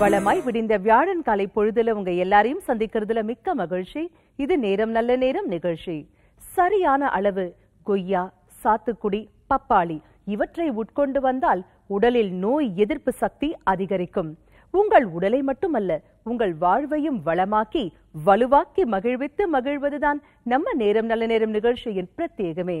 வளமாய் விடிந்த வியாழன் காலை பொழுதுல உங்க எல்லாரையும் சந்திக்கிறதுல மிக்க மகிழ்ச்சி இது நேரம் நல்ல நேரம் நிகழ்ச்சி சரியான அளவு கொய்யா சாத்துக்குடி பப்பாளி இவற்றை உட்கொண்டு வந்தால் உடலில் நோய் எதிர்ப்பு சக்தி அதிகரிக்கும் உங்கள் உடலை மட்டுமல்ல உங்கள் வாழ்வையும் வளமாக்கி வலுவாக்கி மகிழ்வித்து மகிழ்வதுதான் நம்ம நேரம் நல்ல நேரம் நிகழ்ச்சியின் பிரத்யேகமே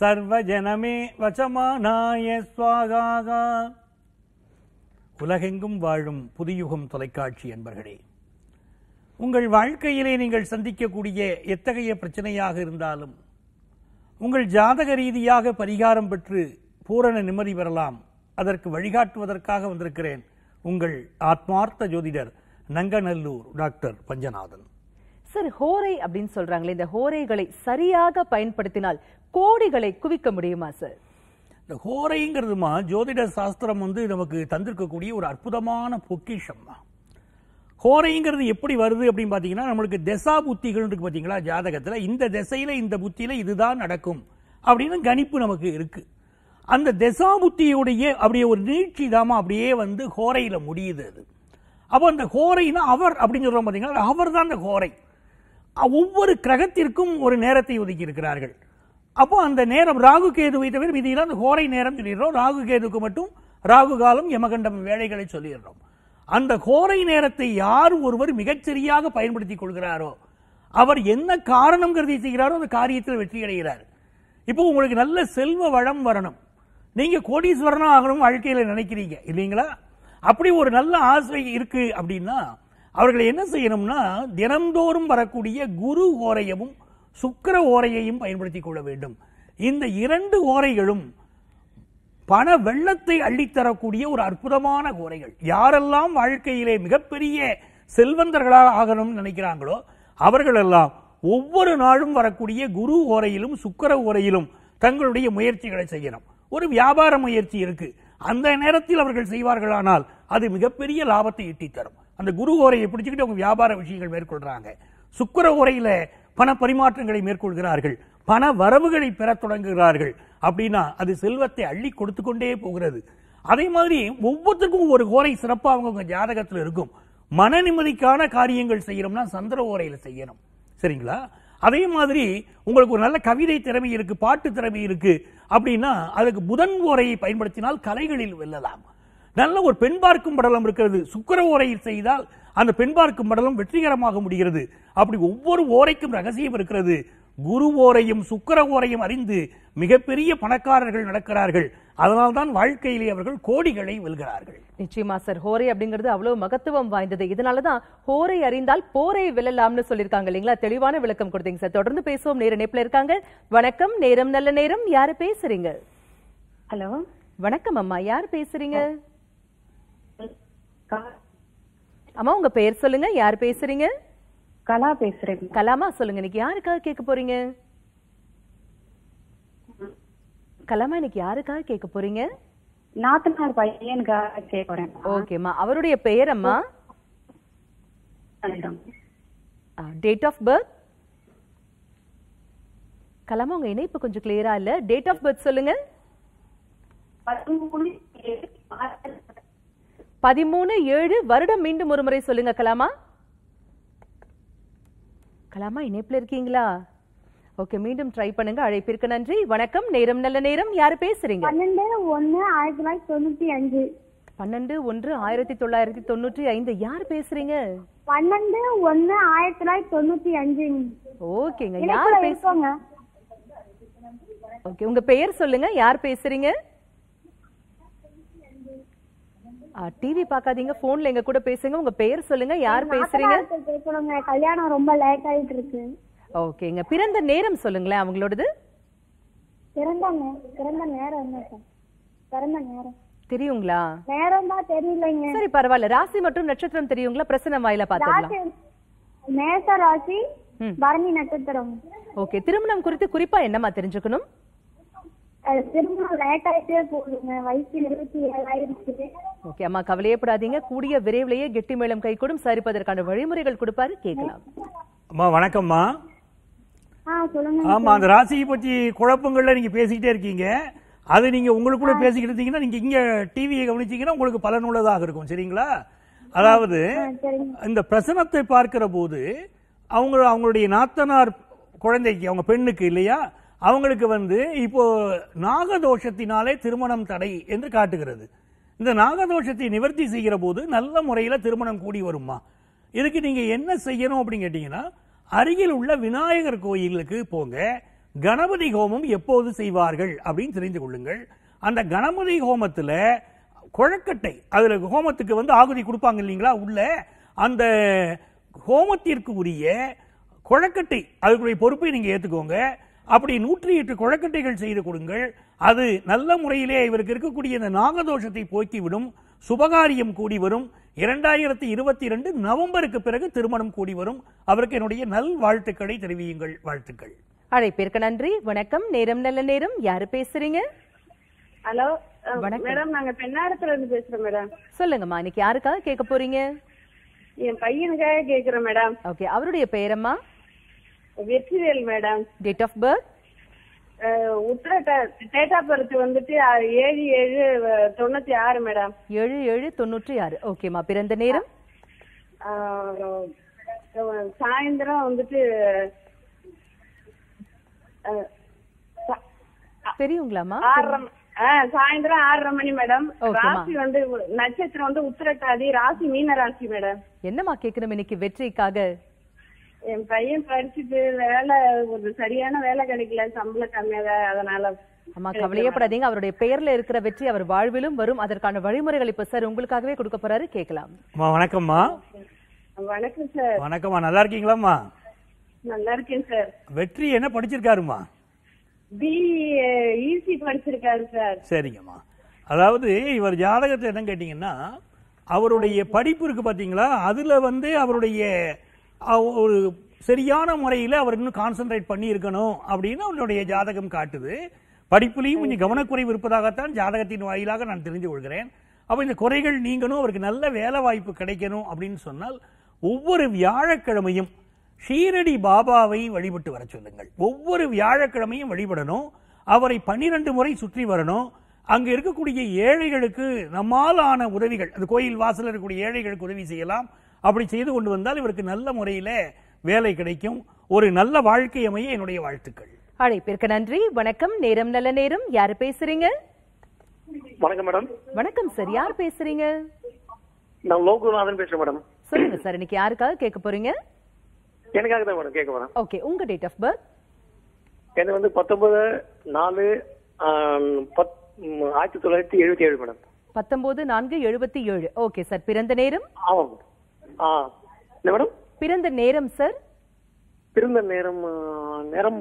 சர்வஜனமே வச்சமானாய சுவாகா உலகெங்கும் வாழும் புதியுகம் தொலைக்காட்சி என்பர்களே உங்கள் வாழ்க்கையிலே நீங்கள் சந்திக்கக்கூடிய எத்தகைய பிரச்சனையாக இருந்தாலும் உங்கள் ஜாதக ரீதியாக பரிகாரம் பெற்று பூரண நிம்மதி பெறலாம் அதற்கு வழிகாட்டுவதற்காக வந்திருக்கிறேன் உங்கள் ஆத்மார்த்த ஜோதிடர் நங்கநல்லூர் டாக்டர் பஞ்சநாதன் சரி ஹோரை அப்படின்னு சொல்றாங்களே இந்த ஹோரைகளை சரியாக பயன்படுத்தினால் கோடிகளை குவிக்க முடியுமா சார் இந்த ஹோரைங்கிறதுமா ஜோதிட சாஸ்திரம் வந்து நமக்கு தந்திருக்கக்கூடிய ஒரு அற்புதமான பொக்கிஷம் தான் ஹோரைங்கிறது எப்படி வருது அப்படின்னு பார்த்தீங்கன்னா நம்மளுக்கு திசா புத்திகள் இருக்கு பார்த்தீங்களா ஜாதகத்தில் இந்த திசையில் இந்த புத்தியில் இதுதான் நடக்கும் அப்படின்னு கணிப்பு நமக்கு இருக்குது அந்த திசா புத்தியுடைய அப்படியே ஒரு நீட்சி தாமா அப்படியே வந்து ஹோரையில் முடியுது அது அப்போ அந்த ஹோரைனா அவர் அப்படின்னு சொல்கிறோம் பார்த்தீங்கன்னா அவர் தான் அந்த ஹோரை ஒவ்வொரு கிரகத்திற்கும் ஒரு நேரத்தை ஒதுக்கி இருக்கிறார்கள் அப்போ அந்த நேரம் ராகு கேது வைத்தவர் மீதியெல்லாம் அந்த கோரை நேரம் சொல்லிடுறோம் ராகு கேதுக்கு மட்டும் ராகு காலம் யமகண்டம் வேலைகளை சொல்லிடுறோம் அந்த கோரை நேரத்தை யார் ஒருவர் மிகச்சரியாக பயன்படுத்திக் கொள்கிறாரோ அவர் என்ன காரணம் கருதி செய்கிறாரோ அந்த காரியத்தில் வெற்றி அடைகிறார் இப்போ உங்களுக்கு நல்ல செல்வ வளம் வரணும் நீங்க கோடீஸ்வரனாக ஆகணும் வாழ்க்கையில் நினைக்கிறீங்க இல்லைங்களா அப்படி ஒரு நல்ல ஆசை இருக்கு அப்படின்னா அவர்களை என்ன செய்யணும்னா தினந்தோறும் வரக்கூடிய குரு ஓரையமும் சுக்கர ஓரையையும் பயன்படுத்தி கொள்ள வேண்டும் இந்த இரண்டு ஓரைகளும் பண வெள்ளத்தை அள்ளித்தரக்கூடிய ஒரு அற்புதமான ஓரைகள் யாரெல்லாம் வாழ்க்கையிலே மிகப்பெரிய செல்வந்தர்களாக ஆகணும்னு நினைக்கிறாங்களோ அவர்களெல்லாம் ஒவ்வொரு நாளும் வரக்கூடிய குரு ஓரையிலும் சுக்கர ஓரையிலும் தங்களுடைய முயற்சிகளை செய்யணும் ஒரு வியாபார முயற்சி இருக்கு அந்த நேரத்தில் அவர்கள் செய்வார்களானால் அது மிகப்பெரிய லாபத்தை ஈட்டித்தரும் அந்த குரு ஓரையை பிடிச்சிக்கிட்டு அவங்க வியாபார விஷயங்கள் மேற்கொள்கிறாங்க சுக்கர ஓரையில் பண பரிமாற்றங்களை மேற்கொள்கிறார்கள் பண வரவுகளை பெற தொடங்குகிறார்கள் அப்படின்னா அது செல்வத்தை அள்ளி கொடுத்து கொண்டே போகிறது அதே மாதிரி ஒவ்வொருத்தருக்கும் ஒரு ஓரை சிறப்பாக அவங்க ஜாதகத்தில் இருக்கும் மன நிம்மதிக்கான காரியங்கள் செய்யணும்னா சந்திர ஓரையில் செய்யணும் சரிங்களா அதே மாதிரி உங்களுக்கு ஒரு நல்ல கவிதை திறமை இருக்கு பாட்டு திறமை இருக்கு அப்படின்னா அதுக்கு புதன் ஓரையை பயன்படுத்தினால் கலைகளில் வெல்லலாம் நல்ல ஒரு பெண் பார்க்கும் படலம் இருக்கிறது சுக்கர ஓரையில் செய்தால் அந்த பெண் பார்க்கும் படலம் வெற்றிகரமாக முடிகிறது அப்படி ஒவ்வொரு ஓரைக்கும் ரகசியம் இருக்கிறது குரு ஓரையும் சுக்கர ஓரையும் அறிந்து மிகப்பெரிய பணக்காரர்கள் நடக்கிறார்கள் அதனால்தான் வாழ்க்கையிலே அவர்கள் கோடிகளை வெல்கிறார்கள் நிச்சயமா சார் ஹோரை அப்படிங்கிறது அவ்வளவு மகத்துவம் வாய்ந்தது இதனாலதான் ஹோரை அறிந்தால் போரை விழலாம்னு சொல்லியிருக்காங்க இல்லைங்களா தெளிவான விளக்கம் கொடுத்தீங்க சார் தொடர்ந்து பேசுவோம் நேர நேப்பில் இருக்காங்க வணக்கம் நேரம் நல்ல நேரம் யாரு பேசுறீங்க ஹலோ வணக்கம் அம்மா யார் பேசுறீங்க அம்மா உங்க பேர் சொல்லுங்க யார் பேசுறீங்க கலா பேசுறேன் கலாமா சொல்லுங்க இன்னைக்கு யாருக்காக கேட்க போறீங்க கலாமா இன்னைக்கு யாருக்காக கேட்க போறீங்க நாத்தனார் பையனுக்காக கேட்க போறேன் ஓகேம்மா அவருடைய பெயர் அம்மா டேட் ஆஃப் பர்த் கலாமா உங்க இணைப்பு கொஞ்சம் கிளியரா இல்ல டேட் ஆஃப் பர்த் சொல்லுங்க பதிமூணு ஏழு வருடம் மீண்டும் ஒரு முறை சொல்லுங்க கலாமா கலாமா இணைப்பில் இருக்கீங்களா ஓகே மீண்டும் ட்ரை பண்ணுங்க அழைப்பிற்கு நன்றி வணக்கம் நேரம் நல்ல நேரம் யாரு பேசுறீங்க பன்னெண்டு ஒன்னு ஆயிரத்தி தொள்ளாயிரத்தி தொண்ணூத்தி அஞ்சு பன்னெண்டு ஒன்று ஆயிரத்தி தொள்ளாயிரத்தி தொண்ணூற்றி ஐந்து யார் பேசுறீங்க பன்னெண்டு ஒன்னு ஆயிரத்தி தொள்ளாயிரத்தி தொண்ணூத்தி அஞ்சு ஓகேங்க யார் பேசுங்க ஓகே உங்க பெயர் சொல்லுங்க யார் பேசுறீங்க டிவி பாக்காதீங்க போன்ல எங்க கூட பேசுங்க உங்க பேர் சொல்லுங்க யார் பேசுறீங்க பேசணுங்க கல்யாணம் ரொம்ப லேட் ஆயிட்டு இருக்கு ஓகேங்க பிறந்த நேரம் சொல்லுங்களேன் அவங்களோடது பிறந்த பிறந்த நேரம் என்ன பிறந்த நேரம் தெரியுங்களா நேரம் தான் தெரியலங்க சரி பரவாயில்ல ராசி மற்றும் நட்சத்திரம் தெரியுங்களா பிரசன வாயில பாத்துக்கலாம் மேஷ ராசி பரணி நட்சத்திரம் ஓகே திருமணம் குறித்து குறிப்பா என்னமா தெரிஞ்சுக்கணும் திரும்ப லேட் ஆயிட்டே ஓகே அம்மா கவலையப்படாதீங்க கூடிய விரைவிலேயே கெட்டி மேளம் கை கூடும் சரிப்பதற்கான வழிமுறைகள் கொடுப்பாரு கேட்கலாம் அம்மா வணக்கம்மா ஆமா அந்த ராசியை பத்தி குழப்பங்கள்ல நீங்க பேசிக்கிட்டே இருக்கீங்க அது நீங்க உங்களுக்குள்ள பேசிக்கிட்டு இருந்தீங்கன்னா நீங்க இங்க டிவியை கவனிச்சீங்கன்னா உங்களுக்கு பலனுள்ளதாக இருக்கும் சரிங்களா அதாவது இந்த பிரசனத்தை பார்க்கிற போது அவங்க அவங்களுடைய நாத்தனார் குழந்தைக்கு அவங்க பெண்ணுக்கு இல்லையா அவங்களுக்கு வந்து இப்போ நாகதோஷத்தினாலே திருமணம் தடை என்று காட்டுகிறது இந்த நாகதோஷத்தை நிவர்த்தி செய்கிற போது நல்ல முறையில் திருமணம் கூடி வருமா இதுக்கு நீங்கள் என்ன செய்யணும் அப்படின்னு கேட்டிங்கன்னா அருகில் உள்ள விநாயகர் கோயிலுக்கு போங்க கணபதி ஹோமம் எப்போது செய்வார்கள் அப்படின்னு தெரிந்து கொள்ளுங்கள் அந்த கணபதி ஹோமத்தில் குழக்கட்டை அதில் ஹோமத்துக்கு வந்து ஆகுதி கொடுப்பாங்க இல்லைங்களா உள்ள அந்த ஹோமத்திற்கு உரிய குழக்கட்டை அதுக்குரிய பொறுப்பை நீங்கள் ஏற்றுக்கோங்க அப்படி நூற்றி எட்டு குழக்கட்டைகள் செய்து கொடுங்கள் அது நல்ல முறையிலே இவருக்கு இருக்கக்கூடிய இந்த நாகதோஷத்தை போக்கிவிடும் சுபகாரியம் கூடி வரும் இரண்டாயிரத்தி இருபத்தி ரெண்டு நவம்பருக்கு பிறகு திருமணம் கூடி வரும் அவருக்கு என்னுடைய நல் வாழ்த்துக்களை தெரிவியுங்கள் வாழ்த்துக்கள் அழைப்பிற்கு நன்றி வணக்கம் நேரம் நல்ல நேரம் யாரு பேசுறீங்க ஹலோ மேடம் நாங்க பெண்ணாடத்துல இருந்து பேசுறோம் மேடம் சொல்லுங்க இன்னைக்கு யாருக்காக கேட்க போறீங்க என் பையனுக்காக கேக்குறேன் மேடம் ஓகே அவருடைய பெயரம்மா Vetrivel madam date of birth உத்திரட்ட டேட் ஆஃப் பர்த் வந்துட்டு ஏழு ஏழு தொண்ணூத்தி ஆறு மேடம் ஏழு ஏழு தொண்ணூற்றி ஆறு ஓகேம்மா பிறந்த நேரம் சாயந்தரம் வந்துட்டு தெரியுங்களாமா சாயந்தரம் ஆறரை மணி மேடம் ராசி வந்து நட்சத்திரம் வந்து உத்திரட்டாதி ராசி மீன ராசி மேடம் என்னமா கேக்குறோம் இன்னைக்கு வெற்றிக்காக என் பையன் படிச்சுட்டு வேலை ஒரு சரியான வேலை கிடைக்கல சம்பளம் கம்மியாக அதனால ஆமா கவலையப்படாதீங்க அவருடைய பெயர்ல இருக்கிற வெற்றி அவர் வாழ்விலும் வரும் அதற்கான வழிமுறைகள் இப்ப சார் உங்களுக்காகவே கொடுக்க போறாரு கேட்கலாம் வணக்கம்மா வணக்கம் சார் வணக்கம்மா நல்லா இருக்கீங்களாம்மா நல்லா இருக்கேன் சார் வெற்றி என்ன படிச்சிருக்காருமா பிஇசி e படிச்சிருக்காரு சார் சரிங்கம்மா அதாவது இவர் ஜாதகத்துல என்ன கேட்டீங்கன்னா அவருடைய படிப்பு இருக்கு பாத்தீங்களா அதுல வந்து அவருடைய ஒரு சரியான முறையில் அவர் இன்னும் கான்சென்ட்ரேட் பண்ணி இருக்கணும் அப்படின்னு அவருடைய ஜாதகம் காட்டுது படிப்புலையும் கொஞ்சம் கவனக்குறைவு இருப்பதாகத்தான் ஜாதகத்தின் வாயிலாக நான் தெரிஞ்சு கொள்கிறேன் அப்போ இந்த குறைகள் நீங்கணும் அவருக்கு நல்ல வேலை வாய்ப்பு கிடைக்கணும் அப்படின்னு சொன்னால் ஒவ்வொரு வியாழக்கிழமையும் ஷீரடி பாபாவை வழிபட்டு வர சொல்லுங்கள் ஒவ்வொரு வியாழக்கிழமையும் வழிபடணும் அவரை பன்னிரண்டு முறை சுற்றி வரணும் அங்கே இருக்கக்கூடிய ஏழைகளுக்கு நம்மால் ஆன உதவிகள் அந்த கோயில் வாசல் இருக்கக்கூடிய ஏழைகளுக்கு உதவி செய்யலாம் அப்படி செய்து கொண்டு வந்தால் இவருக்கு நல்ல முறையில் வேலை கிடைக்கும் ஒரு நல்ல வாழ்க்கை அமைய என்னுடைய வாழ்த்துக்கள் அழைப்பிற்கு நன்றி வணக்கம் நேரம் நல்ல நேரம் யாரு பேசுறீங்க வணக்கம் மேடம் வணக்கம் சார் யார் பேசுறீங்க நான் லோகுநாதன் பேசுறேன் மேடம் சொல்லுங்க சார் இன்னைக்கு யாருக்காக கேட்க போறீங்க எனக்காக தான் மேடம் கேட்க போறேன் ஓகே உங்க டேட் ஆஃப் பர்த் எனக்கு வந்து பத்தொன்பது நாலு ஆயிரத்தி தொள்ளாயிரத்தி எழுபத்தி ஏழு மேடம் பத்தொன்பது நான்கு எழுபத்தி ஏழு ஓகே சார் பிறந்த நேரம் ஆமாம் மேடம் பிறந்த நேரம் சார் பிறந்த நேரம் நேரம்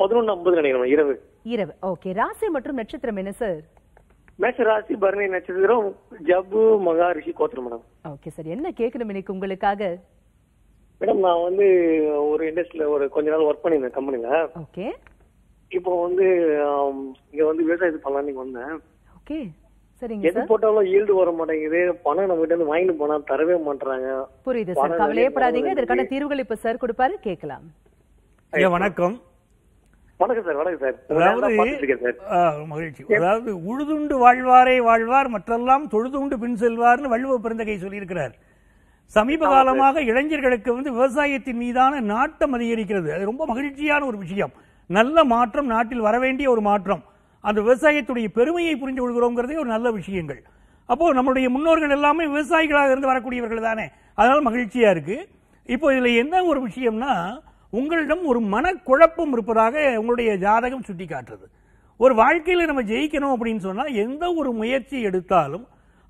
பதினொன்னு ஐம்பது நினைக்கிறோம் இரவு இரவு ஓகே ராசி மற்றும் நட்சத்திரம் என்ன சார் மேஷ ராசி பரணி நட்சத்திரம் ஜபு மகாரிஷி கோத்திரம் மேடம் ஓகே சார் என்ன கேட்கணும் இன்னைக்கு உங்களுக்காக மேடம் நான் வந்து ஒரு இண்டஸ்ட்ரியில ஒரு கொஞ்ச நாள் ஒர்க் பண்ணியிருந்தேன் கம்பெனில ஓகே இப்போ வந்து இங்க வந்து விவசாயத்தை விவசாயத்து நீங்க வந்தேன் ஓகே எது போட்டாலும் ஈல்டு வர மாட்டேங்குது பணம் நம்ம கிட்ட இருந்து வாங்கிட்டு போனா தரவே மாட்டாங்க புரியுது சார் கவலையப்படாதீங்க இதற்கான தீர்வுகள் இப்ப சார் கொடுப்பாரு கேட்கலாம் ஐயா வணக்கம் வணக்கம் சார் வணக்கம் சார் அதாவது மகிழ்ச்சி அதாவது உழுதுண்டு வாழ்வாரே வாழ்வார் மற்றெல்லாம் தொழுதுண்டு பின் செல்வார்னு வள்ளுவ பிறந்தகை சொல்லியிருக்கிறார் சமீப காலமாக இளைஞர்களுக்கு வந்து விவசாயத்தின் மீதான நாட்டம் அதிகரிக்கிறது அது ரொம்ப மகிழ்ச்சியான ஒரு விஷயம் நல்ல மாற்றம் நாட்டில் வர வேண்டிய ஒரு மாற்றம் அந்த விவசாயத்துடைய பெருமையை புரிந்து கொள்கிறோங்கிறதே ஒரு நல்ல விஷயங்கள் அப்போது நம்மளுடைய முன்னோர்கள் எல்லாமே விவசாயிகளாக இருந்து வரக்கூடியவர்கள் தானே அதனால் மகிழ்ச்சியாக இருக்குது இப்போ இதில் என்ன ஒரு விஷயம்னா உங்களிடம் ஒரு மனக்குழப்பம் இருப்பதாக உங்களுடைய ஜாதகம் சுட்டி காட்டுறது ஒரு வாழ்க்கையில் நம்ம ஜெயிக்கணும் அப்படின்னு சொன்னால் எந்த ஒரு முயற்சி எடுத்தாலும்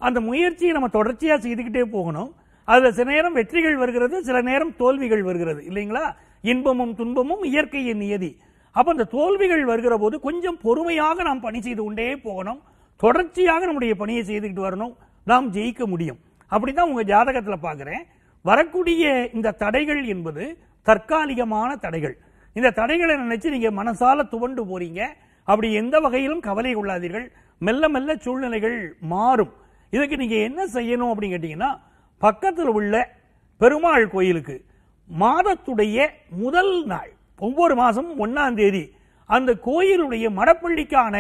அந்த முயற்சியை நம்ம தொடர்ச்சியாக செய்துக்கிட்டே போகணும் அதில் சில நேரம் வெற்றிகள் வருகிறது சில நேரம் தோல்விகள் வருகிறது இல்லைங்களா இன்பமும் துன்பமும் இயற்கையின் நியதி அப்போ இந்த தோல்விகள் வருகிற போது கொஞ்சம் பொறுமையாக நாம் பணி செய்து கொண்டே போகணும் தொடர்ச்சியாக நம்முடைய பணியை செய்துக்கிட்டு வரணும் நாம் ஜெயிக்க முடியும் அப்படி தான் உங்கள் ஜாதகத்தில் பார்க்குறேன் வரக்கூடிய இந்த தடைகள் என்பது தற்காலிகமான தடைகள் இந்த தடைகளை நினைச்சு நீங்கள் மனசால துவண்டு போறீங்க அப்படி எந்த வகையிலும் கவலை கொள்ளாதீர்கள் மெல்ல மெல்ல சூழ்நிலைகள் மாறும் இதுக்கு நீங்கள் என்ன செய்யணும் அப்படின்னு கேட்டிங்கன்னா பக்கத்தில் உள்ள பெருமாள் கோயிலுக்கு மாதத்துடைய முதல் நாள் ஒவ்வொரு மாதமும் ஒன்றாம் தேதி அந்த கோயிலுடைய மடப்பள்ளிக்கான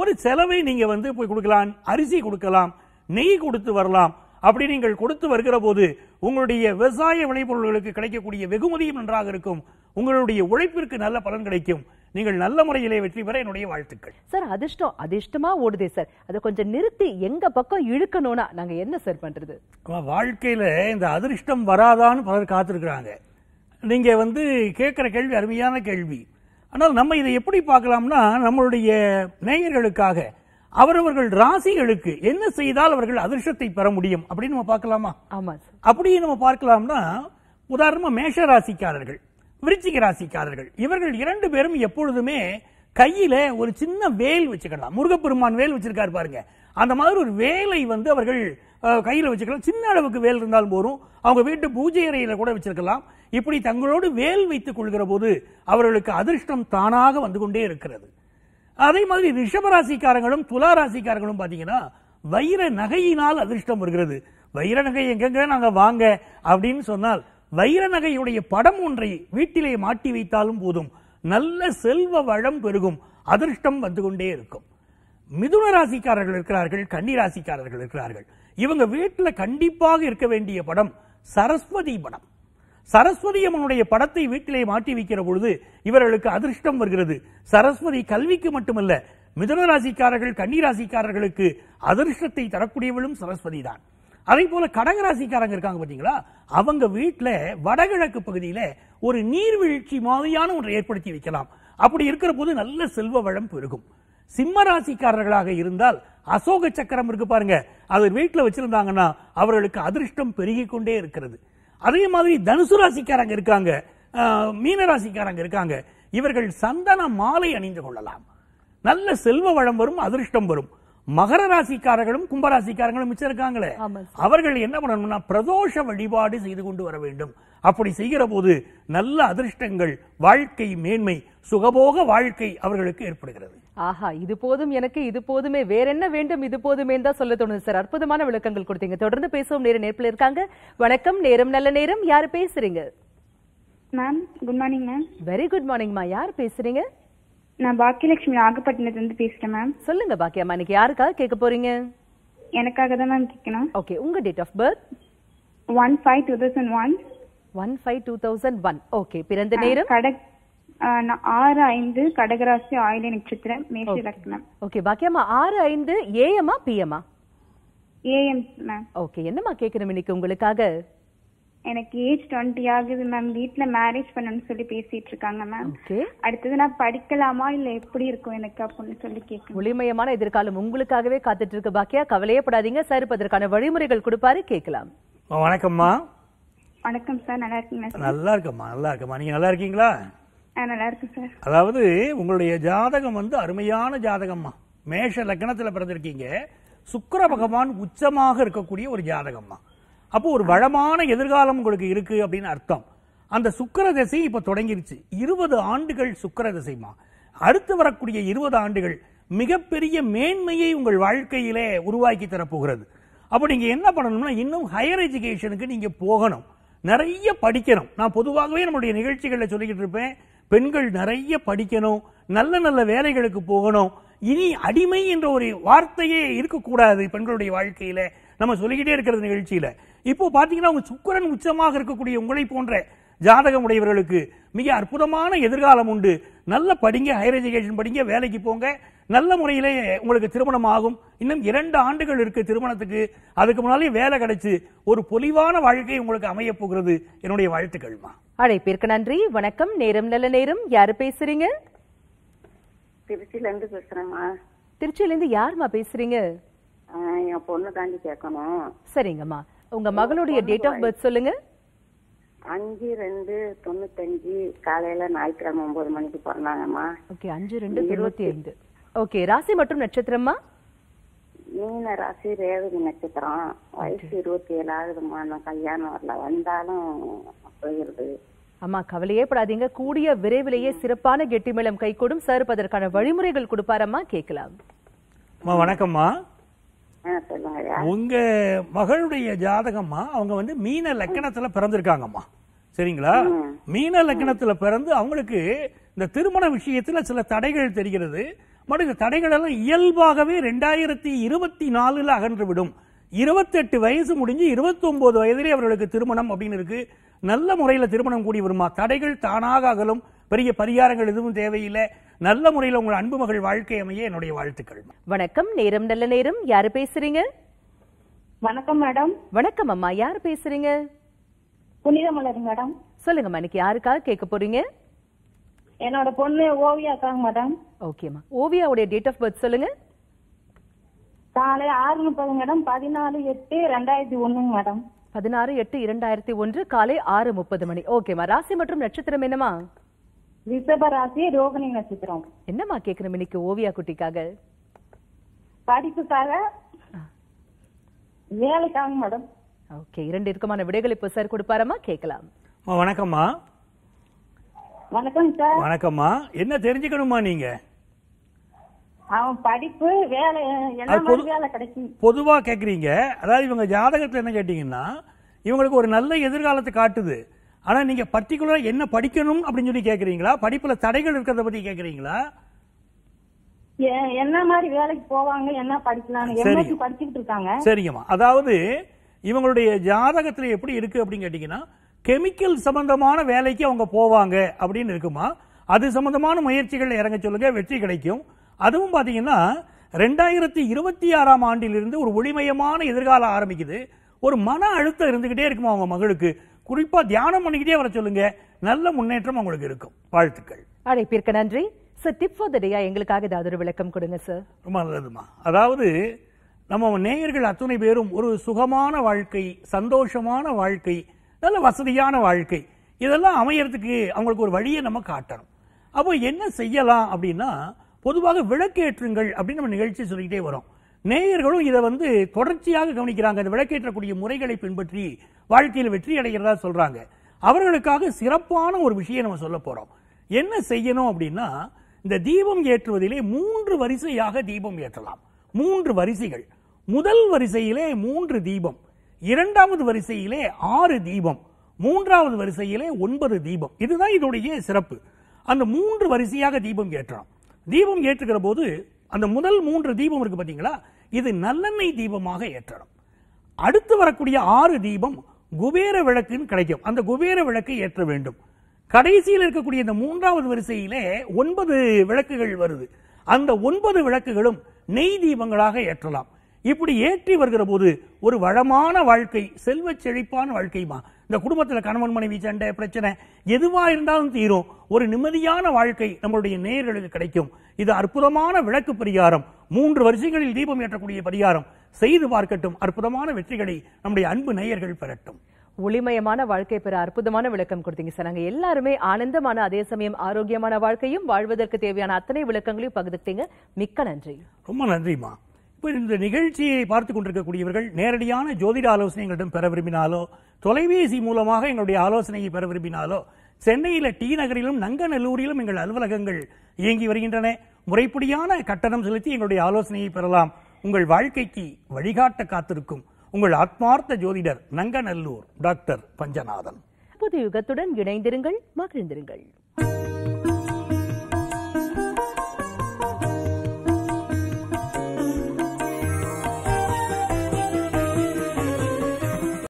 ஒரு செலவை நீங்கள் வந்து போய் கொடுக்கலாம் அரிசி கொடுக்கலாம் நெய் கொடுத்து வரலாம் அப்படி நீங்கள் கொடுத்து வருகிற போது உங்களுடைய விவசாய விளைபொருள்களுக்கு கிடைக்கக்கூடிய வெகுமதியும் நன்றாக இருக்கும் உங்களுடைய உழைப்பிற்கு நல்ல பலன் கிடைக்கும் நீங்கள் நல்ல முறையிலே வெற்றி பெற என்னுடைய வாழ்த்துக்கள் சார் அதிர்ஷ்டம் அதிர்ஷ்டமா ஓடுதே சார் அதை கொஞ்சம் நிறுத்தி எங்க பக்கம் இழுக்கணும்னா நாங்க என்ன சார் பண்றது வாழ்க்கையில இந்த அதிர்ஷ்டம் வராதான்னு பலர் காத்திருக்கிறாங்க நீங்க வந்து கேட்குற கேள்வி அருமையான கேள்வி ஆனால் நம்ம இதை எப்படி பார்க்கலாம்னா நம்மளுடைய நேயர்களுக்காக அவரவர்கள் ராசிகளுக்கு என்ன செய்தால் அவர்கள் அதிர்ஷ்டத்தை பெற முடியும் அப்படின்னு நம்ம பார்க்கலாமா அப்படியே நம்ம பார்க்கலாம்னா உதாரணமா மேஷ ராசிக்காரர்கள் விருச்சிக ராசிக்காரர்கள் இவர்கள் இரண்டு பேரும் எப்பொழுதுமே கையில ஒரு சின்ன வேல் வச்சுக்கலாம் முருகப்பெருமான் வேல் வச்சிருக்காரு பாருங்க அந்த மாதிரி ஒரு வேலை வந்து அவர்கள் கையில் வச்சுக்கலாம் சின்ன அளவுக்கு வேல் இருந்தாலும் போதும் அவங்க வீட்டு பூஜை அறையில் கூட வச்சிருக்கலாம் இப்படி தங்களோடு வேல் வைத்துக் கொள்கிற போது அவர்களுக்கு அதிர்ஷ்டம் தானாக வந்து கொண்டே இருக்கிறது அதே மாதிரி ரிஷபராசிக்காரங்களும் துலா ராசிக்காரங்களும் பார்த்தீங்கன்னா வைர நகையினால் அதிர்ஷ்டம் வருகிறது வைர நகை எங்கெங்க நாங்கள் வாங்க அப்படின்னு சொன்னால் வைர நகையுடைய படம் ஒன்றை வீட்டிலே மாட்டி வைத்தாலும் போதும் நல்ல செல்வ வளம் பெருகும் அதிர்ஷ்டம் வந்து கொண்டே இருக்கும் மிதுன ராசிக்காரர்கள் இருக்கிறார்கள் கன்னி ராசிக்காரர்கள் இருக்கிறார்கள் இவங்க வீட்டில் கண்டிப்பாக இருக்க வேண்டிய படம் சரஸ்வதி படம் சரஸ்வதி அம்மனுடைய படத்தை வீட்டிலே மாற்றி வைக்கிற பொழுது இவர்களுக்கு அதிர்ஷ்டம் வருகிறது சரஸ்வதி கல்விக்கு மட்டுமல்ல மிதுன ராசிக்காரர்கள் கன்னிராசிக்காரர்களுக்கு அதிர்ஷ்டத்தை தரக்கூடியவளும் சரஸ்வதி தான் அதே போல கடகராசிக்காரங்க இருக்காங்க பார்த்தீங்களா அவங்க வீட்டில் வடகிழக்கு பகுதியில் ஒரு நீர்வீழ்ச்சி மாதிரியான ஒன்றை ஏற்படுத்தி வைக்கலாம் அப்படி இருக்கிற போது நல்ல செல்வ வளம் பெருகும் சிம்ம ராசிக்காரர்களாக இருந்தால் அசோக சக்கரம் இருக்கு பாருங்க அது வீட்டில் வச்சிருந்தாங்கன்னா அவர்களுக்கு அதிர்ஷ்டம் பெருகி கொண்டே இருக்கிறது அதே மாதிரி தனுசு ராசிக்காரங்க இருக்காங்க மீன ராசிக்காரங்க இருக்காங்க இவர்கள் சந்தன மாலை அணிந்து கொள்ளலாம் நல்ல செல்வ வளம் வரும் அதிர்ஷ்டம் வரும் மகர ராசிக்காரர்களும் கும்பராசிக்காரங்களும் மிச்சம் இருக்காங்களே அவர்கள் என்ன பண்ணணும்னா பிரதோஷ வழிபாடு செய்து கொண்டு வர வேண்டும் அப்படி செய்கிற போது நல்ல அதிர்ஷ்டங்கள் வாழ்க்கை மேன்மை சுகபோக வாழ்க்கை அவர்களுக்கு ஏற்படுகிறது ஆஹா இது போதும் எனக்கு இது போதுமே வேற என்ன வேண்டும் இது போதுமே தான் சொல்ல தோணுது சார் அற்புதமான விளக்கங்கள் கொடுத்தீங்க தொடர்ந்து பேசுவோம் நேரம் நேரத்தில் இருக்காங்க வணக்கம் நேரம் நல்ல நேரம் யாரு பேசுறீங்க ma'am good morning ma'am very good மார்னிங்மா யார் பேசுறீங்க நான் பாக்கியலட்சுமி இருந்து பேசுறேன் மேம் சொல்லுங்க பாக்கியம்மா இன்னைக்கு யாருக்காக கேட்க போறீங்க எனக்காக தான் மேம் கேட்கணும் ஓகே உங்க date of birth one five two thousand one one five two thousand one okay பிறந்த நேரம் கடக் ஆறு ஐந்து கடகராசி ஆயுத நட்சத்திரம் மேஷ லக்னம் ஓகே பாக்கியம்மா ஆறு ஐந்து ஏஎம்மா பிஎம்மா ஏஎம் மேம் ஓகே என்னம்மா கேட்கணும் இன்னைக்கு உங்களுக்காக எனக்கு ஏஜ் டுவெண்ட்டி ஆகுது மேம் வீட்ல மேரேஜ் பண்ணணும்னு சொல்லி பேசிட்டு இருக்காங்க மேம் அடுத்தது நான் படிக்கலாமா இல்ல எப்படி இருக்கும் எனக்கு அப்படின்னு சொல்லி கேட்க ஒளிமயமான எதிர்காலம் உங்களுக்காகவே காத்துட்டு இருக்க பாக்கியா கவலையே படாதீங்க சார் அதற்கான வழிமுறைகள் கொடுப்பாரு கேட்கலாம் வணக்கம்மா வணக்கம் சார் நல்லா இருக்கீங்களா நல்லா இருக்கம்மா நல்லா இருக்கம்மா நீங்க நல்லா இருக்கீங்களா அதாவது உங்களுடைய ஜாதகம் வந்து அருமையான ஜாதகம்மா மேஷ லக்னத்துல பிறந்திருக்கீங்க சுக்கர பகவான் உச்சமாக இருக்கக்கூடிய ஒரு ஜாதகம்மா அப்போ ஒரு வளமான எதிர்காலம் உங்களுக்கு இருக்கு அப்படின்னு அர்த்தம் அந்த சுக்கர திசை இப்போ தொடங்கிருச்சு இருபது ஆண்டுகள் சுக்கர திசைமா அடுத்து வரக்கூடிய இருபது ஆண்டுகள் மிகப்பெரிய மேன்மையை உங்கள் வாழ்க்கையிலே உருவாக்கி தரப்போகிறது அப்போ நீங்கள் என்ன பண்ணணும்னா இன்னும் ஹையர் எஜுகேஷனுக்கு நீங்கள் போகணும் நிறைய படிக்கணும் நான் பொதுவாகவே நம்மளுடைய நிகழ்ச்சிகளில் சொல்லிக்கிட்டு இருப்பேன் பெண்கள் நிறைய படிக்கணும் நல்ல நல்ல வேலைகளுக்கு போகணும் இனி அடிமை என்ற ஒரு வார்த்தையே இருக்கக்கூடாது பெண்களுடைய வாழ்க்கையில நம்ம சொல்லிக்கிட்டே இருக்கிறது நிகழ்ச்சியில இப்போ பாத்தீங்கன்னா உங்க சுக்கரன் உச்சமாக இருக்கக்கூடிய உங்களை போன்ற ஜாதகம் உடையவர்களுக்கு மிக அற்புதமான எதிர்காலம் உண்டு நல்ல படிங்க ஹையர் எஜுகேஷன் படிங்க வேலைக்கு போங்க நல்ல முறையிலே உங்களுக்கு திருமணம் ஆகும் இன்னும் இரண்டு ஆண்டுகள் இருக்கு திருமணத்துக்கு அதுக்கு முன்னாலே வேலை கிடைச்சு ஒரு பொலிவான வாழ்க்கை உங்களுக்கு அமைய போகிறது என்னுடைய வாழ்த்துக்கள்மா அழைப்பிற்கு நன்றி வணக்கம் நேரம் நல்ல நேரம் யாரு பேசுறீங்க திருச்சியில இருந்து பேசுறேம்மா திருச்சியில இருந்து யாருமா பேசுறீங்க என் பொண்ணு தாண்டி கேட்கணும் சரிங்கம்மா உங்க மகளுடைய டேட் ஆஃப் பர்த் சொல்லுங்க அஞ்சு ரெண்டு தொண்ணூத்தஞ்சு காலையில ஞாயிற்றுக்கிழமை ஒன்பது மணிக்கு பிறந்தாங்கம்மா ஓகே அஞ்சு ரெண்டு இருபத்தி ஐந்து ஓகே ராசி மற்றும் நட்சத்திரம்மா மீன ராசி ரேவதி நட்சத்திரம் வயசு இருபத்தி ஏழு ஆகுதுமா நான் கல்யாணம் வரல வந்தாலும் போகிறது அம்மா கவலையே படாதீங்க கூடிய விரைவிலேயே சிறப்பான கெட்டி மேளம் கை கொடும் சார் வழிமுறைகள் கொடுப்பாரம்மா கேட்கலாம் அம்மா வணக்கம்மா உங்க மகளுடைய ஜாதகம்மா அவங்க வந்து மீன லக்கணத்துல பிறந்திருக்காங்கம்மா சரிங்களா மீன லக்கணத்துல பிறந்து அவங்களுக்கு இந்த திருமண விஷயத்துல சில தடைகள் தெரிகிறது மற்றும் இந்த தடைகள் எல்லாம் இயல்பாகவே ரெண்டாயிரத்தி இருபத்தி நாலுல அகன்று விடும் இருபத்தெட்டு வயசு முடிஞ்சு இருபத்தொம்போது வயதிலே அவர்களுக்கு திருமணம் அப்படின்னு இருக்கு நல்ல முறையில் திருமணம் கூடி வருமா தடைகள் தானாக அகலும் பெரிய பரிகாரங்கள் எதுவும் தேவையில்லை நல்ல முறையில் உங்கள் அன்பு மகள் வாழ்க்கை அமைய என்னுடைய வாழ்த்துக்கள் வணக்கம் நேரம் நல்ல நேரம் யாரு பேசுறீங்க வணக்கம் மேடம் வணக்கம் அம்மா யாரு பேசுறீங்க புனிதமலர் மேடம் சொல்லுங்கம்மா இன்னைக்கு யாருக்காக கேட்க போறீங்க என்னோட பொண்ணு தான் மேடம் ஓகேம்மா ஓவியாவுடைய டேட் ஆஃப் பர்த் சொல்லுங்க காலை ஆறு முப்பது மேடம் பதினாலு எட்டு ரெண்டாயிரத்தி ஒண்ணுங்க மேடம் பதினாறு எட்டு இரண்டாயிரத்தி ஒன்று காலை ஆறு முப்பது மணி ஓகேமா ராசி மற்றும் நட்சத்திரம் என்னமா ரிஷப ராசி ரோகிணி நட்சத்திரம் என்னமா கேக்குறோம் இன்னைக்கு ஓவியா குட்டிக்காக படிப்புக்காக வேலைக்காக மேடம் ஓகே இரண்டு இருக்கமான விடைகள் இப்போ சார் கொடுப்பாரமா கேட்கலாம் வணக்கம்மா வணக்கம் சார் வணக்கம்மா என்ன தெரிஞ்சுக்கணுமா நீங்க பொதுவா கேக்குறீங்க அதாவது இவங்க ஜாதகத்துல என்ன கேட்டீங்கன்னா இவங்களுக்கு ஒரு நல்ல எதிர்காலத்தை காட்டுது ஆனா நீங்க பர்டிகுலரா என்ன படிக்கணும் அப்படின்னு சொல்லி கேக்குறீங்களா படிப்புல தடைகள் இருக்கிறத பத்தி கேக்குறீங்களா என்ன மாதிரி வேலைக்கு போவாங்க என்ன படிக்கலாம் எம்எஸ்சி படிச்சுட்டு இருக்காங்க சரிங்கம்மா அதாவது இவங்களுடைய ஜாதகத்துல எப்படி இருக்கு அப்படின்னு கேட்டீங்கன்னா கெமிக்கல் சம்பந்தமான வேலைக்கு அவங்க போவாங்க அப்படின்னு இருக்குமா அது சம்பந்தமான முயற்சிகள் இறங்க சொல்லுங்க வெற்றி கிடைக்கும் அதுவும் பார்த்தீங்கன்னா ரெண்டாயிரத்தி இருபத்தி ஆறாம் ஆண்டிலிருந்து ஒரு ஒளிமயமான எதிர்காலம் ஆரம்பிக்குது ஒரு மன அழுத்தம் இருந்துக்கிட்டே இருக்குமா அவங்க மகளுக்கு குறிப்பாக தியானம் பண்ணிக்கிட்டே வர சொல்லுங்க நல்ல முன்னேற்றம் அவங்களுக்கு இருக்கும் வாழ்த்துக்கள் அழைப்பிற்கு நன்றி சார் டிப் ஃபார் த டேயா எங்களுக்காக ஏதாவது ஒரு விளக்கம் கொடுங்க சார் ரொம்ப நல்லதுமா அதாவது நம்ம நேயர்கள் அத்துணை பேரும் ஒரு சுகமான வாழ்க்கை சந்தோஷமான வாழ்க்கை நல்ல வசதியான வாழ்க்கை இதெல்லாம் அமையறதுக்கு அவங்களுக்கு ஒரு வழியை நம்ம காட்டணும் அப்போ என்ன செய்யலாம் அப்படின்னா பொதுவாக விளக்கேற்றுங்கள் அப்படின்னு நம்ம நிகழ்ச்சி சொல்லிக்கிட்டே வரோம் நேயர்களும் இதை வந்து தொடர்ச்சியாக கவனிக்கிறாங்க அந்த விளக்கேற்றக்கூடிய முறைகளை பின்பற்றி வாழ்க்கையில் வெற்றி அடைகிறதா சொல்றாங்க அவர்களுக்காக சிறப்பான ஒரு விஷயம் நம்ம சொல்ல போறோம் என்ன செய்யணும் அப்படின்னா இந்த தீபம் ஏற்றுவதிலே மூன்று வரிசையாக தீபம் ஏற்றலாம் மூன்று வரிசைகள் முதல் வரிசையிலே மூன்று தீபம் இரண்டாவது வரிசையிலே ஆறு தீபம் மூன்றாவது வரிசையிலே ஒன்பது தீபம் இதுதான் இதோடைய சிறப்பு அந்த மூன்று வரிசையாக தீபம் ஏற்றலாம் தீபம் ஏற்றுகிற போது அந்த முதல் மூன்று தீபம் இருக்கு பார்த்தீங்களா இது நல்லெண்ணெய் தீபமாக ஏற்றணும் அடுத்து வரக்கூடிய ஆறு தீபம் குபேர விளக்குன்னு கிடைக்கும் அந்த குபேர விளக்கை ஏற்ற வேண்டும் கடைசியில் இருக்கக்கூடிய இந்த மூன்றாவது வரிசையிலே ஒன்பது விளக்குகள் வருது அந்த ஒன்பது விளக்குகளும் நெய் தீபங்களாக ஏற்றலாம் இப்படி ஏற்றி வருகிற போது ஒரு வளமான வாழ்க்கை செல்வ செழிப்பான வாழ்க்கைமா இந்த குடும்பத்தில் கணவன் மனைவி சண்டை பிரச்சனை எதுவாக இருந்தாலும் தீரும் ஒரு நிம்மதியான வாழ்க்கை நம்மளுடைய நேர்களுக்கு கிடைக்கும் இது அற்புதமான விளக்கு பரிகாரம் மூன்று வருஷங்களில் தீபம் ஏற்றக்கூடிய பரிகாரம் செய்து பார்க்கட்டும் அற்புதமான வெற்றிகளை நம்முடைய அன்பு நேயர்கள் பெறட்டும் ஒளிமயமான வாழ்க்கை பெற அற்புதமான விளக்கம் கொடுத்தீங்க சார் நாங்கள் எல்லாருமே ஆனந்தமான அதே சமயம் ஆரோக்கியமான வாழ்க்கையும் வாழ்வதற்கு தேவையான அத்தனை விளக்கங்களையும் பகிர்ந்துட்டீங்க மிக்க நன்றி ரொம்ப நன்றிமா இப்போ இந்த நிகழ்ச்சியை பார்த்து கொண்டிருக்கக்கூடியவர்கள் நேரடியான ஜோதிட ஆலோசனைகளிடம் பெற விரும்பினாலோ தொலைபேசி மூலமாக எங்களுடைய ஆலோசனையை பெற விரும்பினாலோ சென்னையில் டி நகரிலும் நங்கநல்லூரிலும் எங்கள் அலுவலகங்கள் இயங்கி வருகின்றன முறைப்படியான கட்டணம் செலுத்தி எங்களுடைய ஆலோசனையை பெறலாம் உங்கள் வாழ்க்கைக்கு வழிகாட்ட காத்திருக்கும் உங்கள் ஆத்மார்த்த ஜோதிடர் நங்கநல்லூர் டாக்டர் பஞ்சநாதன் புது யுகத்துடன் இணைந்திருங்கள் மகிழ்ந்திருங்கள்